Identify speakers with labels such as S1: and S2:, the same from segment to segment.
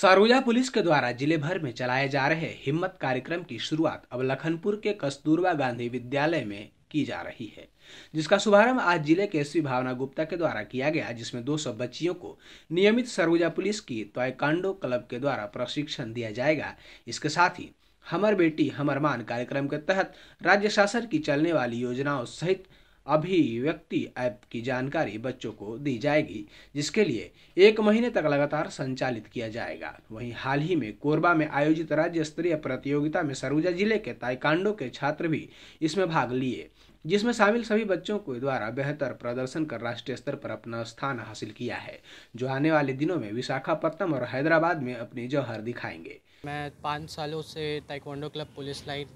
S1: Saroja police के द्वारा जिले भर में चलाए जा रहे हिम्मत कार्यक्रम की शुरुआत अब लखनपुर के कस्तूरबा गांधी विद्यालय में की जा रही है जिसका शुभारंभ आज जिले के एसपी भावना गुप्ता के द्वारा किया गया जिसमें 200 बच्चियों को नियमित सरगुजा पुलिस की तोयकांडो क्लब के द्वारा प्रशिक्षण दिया जाएगा इसके साथ ही हमर बेटी हमर मान कार्यक्रम के तहत राज्य शासन की चलने वाली योजनाओं सहित अभिव्यक्ति ऐप की जानकारी बच्चों को दी जाएगी जिसके लिए एक महीने तक लगातार संचालित किया जाएगा वहीं हाल ही में कोरबा में आयोजित राज्य स्तरीय प्रतियोगिता में सरगुजा जिले के ताइकांडो के छात्र भी इसमें भाग लिए जिसमें शामिल सभी बच्चों के द्वारा बेहतर प्रदर्शन कर राष्ट्रीय स्तर पर अपना स्थान हासिल किया है जो आने वाले दिनों में विशाखापट्टनम और हैदराबाद में अपनी जौहर दिखाएंगे मैं
S2: पाँच सालों से ताइक्वांडो क्लब पुलिस लाइन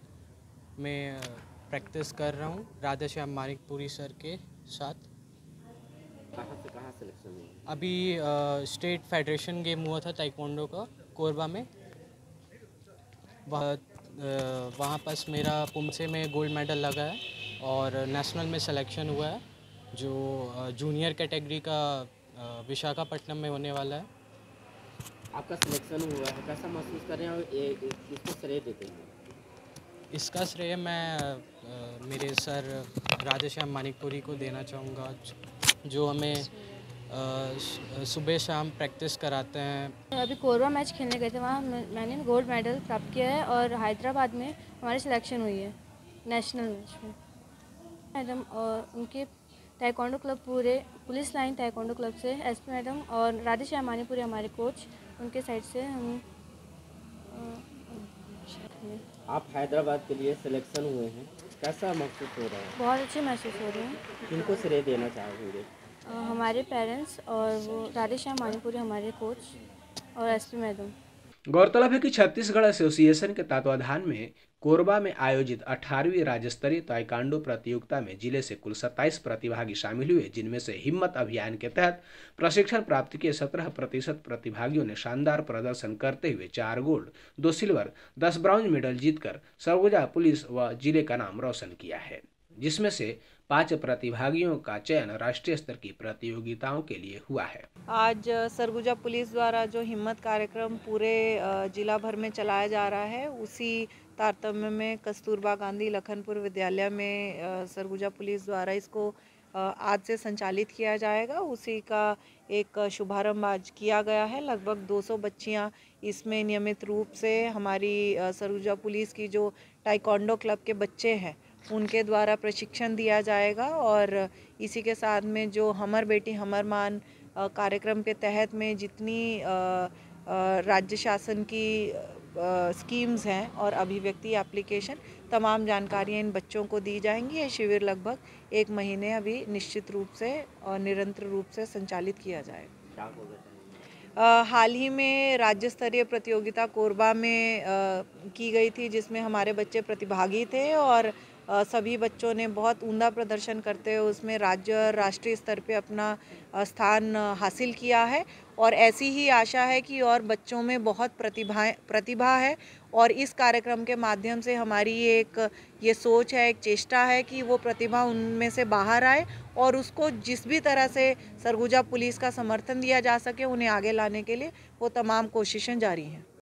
S2: में प्रैक्टिस कर रहा हूँ राधा श्याम मानिकपुरी सर के साथ कहाँ से कहाँ सिलेक्शन हुआ अभी स्टेट फेडरेशन गेम हुआ था ताइक्वांडो का कोरबा में वह वहाँ पास मेरा पुमसे में गोल्ड मेडल लगा है और नेशनल में सिलेक्शन हुआ है जो जूनियर कैटेगरी का विशाखापट्टनम में होने वाला है आपका सिलेक्शन हुआ है कैसा महसूस कर रहे हैं और किसको श्रेय देते हैं इसका श्रेय मैं आ, मेरे सर राधेश्याम मानिकपुरी को देना चाहूँगा जो हमें सुबह शाम प्रैक्टिस कराते हैं
S3: अभी कोरबा मैच खेलने गए थे वहाँ मैंने गोल्ड मेडल प्राप्त किया है और हैदराबाद में हमारी सिलेक्शन हुई है नेशनल मैच में मैडम और उनके टाइकोंडो क्लब पूरे पुलिस लाइन टाइकोंडो क्लब से एसपी मैडम और राधेश्याम मानीपुरी हमारे कोच उनके साइड से हम
S2: आप हैदराबाद के लिए सिलेक्शन हुए हैं कैसा महसूस हो रहा है
S3: बहुत अच्छे महसूस हो रहे हैं
S1: किनको श्रेय देना चाहोगे
S3: हमारे पेरेंट्स और वो राधेश्याम मानीपुरी हमारे कोच और एस पी मैडम
S1: गौरतलब है कि छत्तीसगढ़ एसोसिएशन के तत्वाधान में कोरबा में आयोजित 18वीं राज्य स्तरीय ताइकांडो प्रतियोगिता में जिले से कुल 27 प्रतिभागी शामिल हुए जिनमें से हिम्मत अभियान के तहत प्रशिक्षण प्राप्त के 17 प्रतिशत प्रतिभागियों ने शानदार प्रदर्शन करते हुए चार गोल्ड दो सिल्वर दस ब्राउंज मेडल जीतकर सरगुजा पुलिस व जिले का नाम रोशन किया है जिसमें से पांच प्रतिभागियों का चयन राष्ट्रीय स्तर की प्रतियोगिताओं के लिए हुआ है
S4: आज सरगुजा पुलिस द्वारा जो हिम्मत कार्यक्रम पूरे जिला भर में चलाया जा रहा है उसी तारतम्य में कस्तूरबा गांधी लखनपुर विद्यालय में सरगुजा पुलिस द्वारा इसको आज से संचालित किया जाएगा उसी का एक शुभारंभ आज किया गया है लगभग 200 बच्चियाँ इसमें नियमित रूप से हमारी सरगुजा पुलिस की जो टाइकोंडो क्लब के बच्चे हैं उनके द्वारा प्रशिक्षण दिया जाएगा और इसी के साथ में जो हमर बेटी हमर मान कार्यक्रम के तहत में जितनी राज्य शासन की स्कीम्स हैं और अभिव्यक्ति एप्लीकेशन तमाम जानकारियाँ इन बच्चों को दी जाएंगी ये शिविर लगभग एक महीने अभी निश्चित रूप से और निरंतर रूप से संचालित किया जाएगा हाल ही में राज्य स्तरीय प्रतियोगिता कोरबा में आ, की गई थी जिसमें हमारे बच्चे प्रतिभागी थे और सभी बच्चों ने बहुत उमदा प्रदर्शन करते हुए उसमें राज्य और राष्ट्रीय स्तर पे अपना स्थान हासिल किया है और ऐसी ही आशा है कि और बच्चों में बहुत प्रतिभाएँ प्रतिभा है और इस कार्यक्रम के माध्यम से हमारी एक ये सोच है एक चेष्टा है कि वो प्रतिभा उनमें से बाहर आए और उसको जिस भी तरह से सरगुजा पुलिस का समर्थन दिया जा सके उन्हें आगे लाने के लिए वो तमाम कोशिशें जारी हैं